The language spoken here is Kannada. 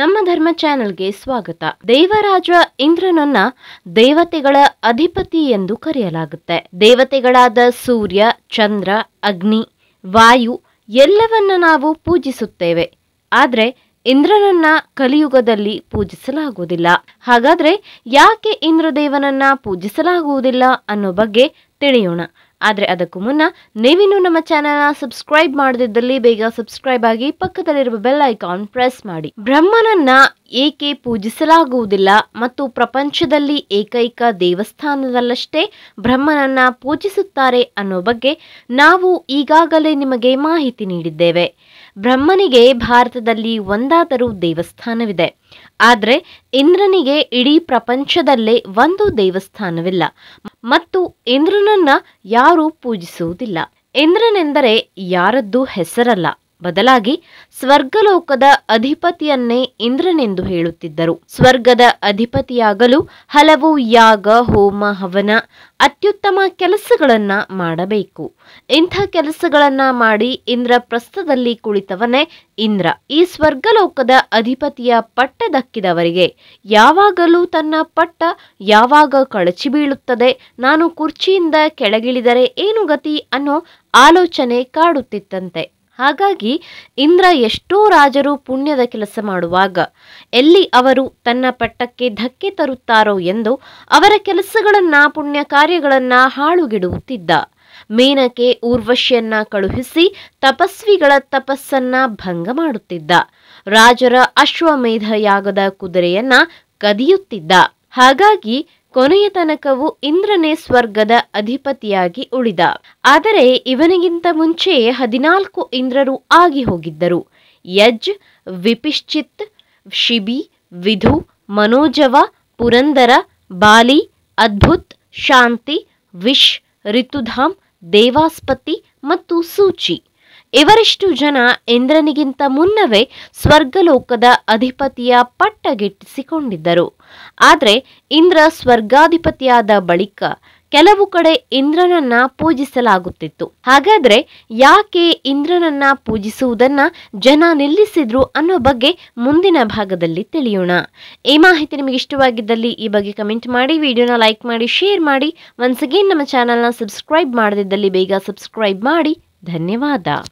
ನಮ್ಮ ಧರ್ಮ ಚಾನೆಲ್ಗೆ ಸ್ವಾಗತ ದೇವರಾಜ ಇಂದ್ರನನ್ನ ದೇವತೆಗಳ ಅಧಿಪತಿ ಎಂದು ಕರೆಯಲಾಗುತ್ತೆ ದೇವತೆಗಳಾದ ಸೂರ್ಯ ಚಂದ್ರ ಅಗ್ನಿ ವಾಯು ಎಲ್ಲವನ್ನ ನಾವು ಪೂಜಿಸುತ್ತೇವೆ ಆದರೆ ಇಂದ್ರನನ್ನ ಕಲಿಯುಗದಲ್ಲಿ ಪೂಜಿಸಲಾಗುವುದಿಲ್ಲ ಹಾಗಾದ್ರೆ ಯಾಕೆ ಇಂದ್ರದೇವನನ್ನ ಪೂಜಿಸಲಾಗುವುದಿಲ್ಲ ಅನ್ನೋ ಬಗ್ಗೆ ತಿಳಿಯೋಣ ಆದರೆ ಅದಕ್ಕೂ ಮುನ್ನ ನೀವಿನ್ನೂ ನಮ್ಮ ಚಾನೆಲ್ನ ಸಬ್ಸ್ಕ್ರೈಬ್ ಮಾಡದಿದ್ದಲ್ಲಿ ಬೇಗ ಸಬ್ಸ್ಕ್ರೈಬ್ ಆಗಿ ಪಕ್ಕದಲ್ಲಿರುವ ಬೆಲ್ ಐಕಾನ್ ಪ್ರೆಸ್ ಮಾಡಿ ಬ್ರಹ್ಮನನ್ನ ಏಕೆ ಪೂಜಿಸಲಾಗುವುದಿಲ್ಲ ಮತ್ತು ಪ್ರಪಂಚದಲ್ಲಿ ಏಕೈಕ ದೇವಸ್ಥಾನದಲ್ಲಷ್ಟೇ ಬ್ರಹ್ಮನನ್ನ ಪೂಜಿಸುತ್ತಾರೆ ಅನ್ನೋ ಬಗ್ಗೆ ನಾವು ಈಗಾಗಲೇ ನಿಮಗೆ ಮಾಹಿತಿ ನೀಡಿದ್ದೇವೆ ಬ್ರಹ್ಮನಿಗೆ ಭಾರತದಲ್ಲಿ ಒಂದಾದರೂ ದೇವಸ್ಥಾನವಿದೆ ಆದರೆ ಇಂದ್ರನಿಗೆ ಇಡೀ ಪ್ರಪಂಚದಲ್ಲೇ ಒಂದು ದೇವಸ್ಥಾನವಿಲ್ಲ ಮತ್ತು ಇಂದ್ರನನ್ನ ಯಾರು ಯಾರೂ ಪೂಜಿಸುವುದಿಲ್ಲ ಇಂದ್ರನೆಂದರೆ ಯಾರದ್ದು ಹೆಸರಲ್ಲ ಬದಲಾಗಿ ಸ್ವರ್ಗಲೋಕದ ಅಧಿಪತಿಯನ್ನೇ ಇಂದ್ರನೆಂದು ಹೇಳುತ್ತಿದ್ದರು ಸ್ವರ್ಗದ ಅಧಿಪತಿಯಾಗಲು ಹಲವು ಯಾಗ ಹೋಮ ಹವನ ಅತ್ಯುತ್ತಮ ಕೆಲಸಗಳನ್ನ ಮಾಡಬೇಕು ಇಂಥ ಕೆಲಸಗಳನ್ನ ಮಾಡಿ ಇಂದ್ರ ಪ್ರಸ್ಥದಲ್ಲಿ ಕುಳಿತವನೇ ಇಂದ್ರ ಈ ಸ್ವರ್ಗಲೋಕದ ಅಧಿಪತಿಯ ಪಟ್ಟ ದಕ್ಕಿದವರಿಗೆ ಯಾವಾಗಲೂ ತನ್ನ ಪಟ್ಟ ಯಾವಾಗ ಕಳಚಿ ಬೀಳುತ್ತದೆ ನಾನು ಕುರ್ಚಿಯಿಂದ ಕೆಳಗಿಳಿದರೆ ಏನು ಗತಿ ಅನ್ನೋ ಆಲೋಚನೆ ಕಾಡುತ್ತಿತ್ತಂತೆ ಹಾಗಾಗಿ ಇಂದ್ರ ಎಷ್ಟೋ ರಾಜರು ಪುಣ್ಯದ ಕೆಲಸ ಮಾಡುವಾಗ ಎಲ್ಲಿ ಅವರು ತನ್ನ ಪಟ್ಟಕ್ಕೆ ಧಕ್ಕೆ ತರುತ್ತಾರೋ ಎಂದು ಅವರ ಕೆಲಸಗಳನ್ನ ಪುಣ್ಯ ಕಾರ್ಯಗಳನ್ನ ಹಾಳುಗಿಡುತ್ತಿದ್ದ ಮೇನಕೆ ಊರ್ವಶಿಯನ್ನ ಕಳುಹಿಸಿ ತಪಸ್ವಿಗಳ ತಪಸ್ಸನ್ನ ಭಂಗ ಮಾಡುತ್ತಿದ್ದ ರಾಜರ ಅಶ್ವಮೇಧ ಯಾಗದ ಕುದುರೆಯನ್ನ ಕದಿಯುತ್ತಿದ್ದ ಹಾಗಾಗಿ ಕೊನೆಯ ತನಕವೂ ಇಂದ್ರನೇ ಸ್ವರ್ಗದ ಅಧಿಪತಿಯಾಗಿ ಉಳಿದ ಆದರೆ ಇವನಿಗಿಂತ ಮುಂಚೆ ಹದಿನಾಲ್ಕು ಇಂದ್ರರು ಆಗಿ ಹೋಗಿದ್ದರು ಯಜ್ ವಿಪಿಶ್ಚಿತ್ ಶಿಬಿ ವಿಧು ಮನೋಜವ ಪುರಂದರ ಬಾಲಿ ಅದ್ಭುತ್ ಶಾಂತಿ ವಿಶ್ ಋತುಧಾಮ್ ದೇವಾಸ್ಪತಿ ಮತ್ತು ಸೂಚಿ ಇವರಿಷ್ಟು ಜನ ಇಂದ್ರನಿಗಿಂತ ಮುನ್ನವೇ ಸ್ವರ್ಗಲೋಕದ ಅಧಿಪತಿಯ ಪಟ್ಟಗಿಟ್ಟಿಸಿಕೊಂಡಿದ್ದರು ಆದರೆ ಇಂದ್ರ ಸ್ವರ್ಗಾಧಿಪತಿಯಾದ ಬಳಿಕ ಕೆಲವು ಕಡೆ ಇಂದ್ರನನ್ನ ಪೂಜಿಸಲಾಗುತ್ತಿತ್ತು ಹಾಗಾದ್ರೆ ಯಾಕೆ ಇಂದ್ರನನ್ನ ಪೂಜಿಸುವುದನ್ನ ಜನ ನಿಲ್ಲಿಸಿದ್ರು ಅನ್ನೋ ಬಗ್ಗೆ ಮುಂದಿನ ಭಾಗದಲ್ಲಿ ತಿಳಿಯೋಣ ಈ ಮಾಹಿತಿ ನಿಮಗೆ ಇಷ್ಟವಾಗಿದ್ದಲ್ಲಿ ಈ ಬಗ್ಗೆ ಕಮೆಂಟ್ ಮಾಡಿ ವಿಡಿಯೋನ ಲೈಕ್ ಮಾಡಿ ಶೇರ್ ಮಾಡಿ ಒನ್ಸ್ ಅಗೇನ್ ನಮ್ಮ ಚಾನಲ್ನ ಸಬ್ಸ್ಕ್ರೈಬ್ ಮಾಡದಿದ್ದಲ್ಲಿ ಬೇಗ ಸಬ್ಸ್ಕ್ರೈಬ್ ಮಾಡಿ ಧನ್ಯವಾದ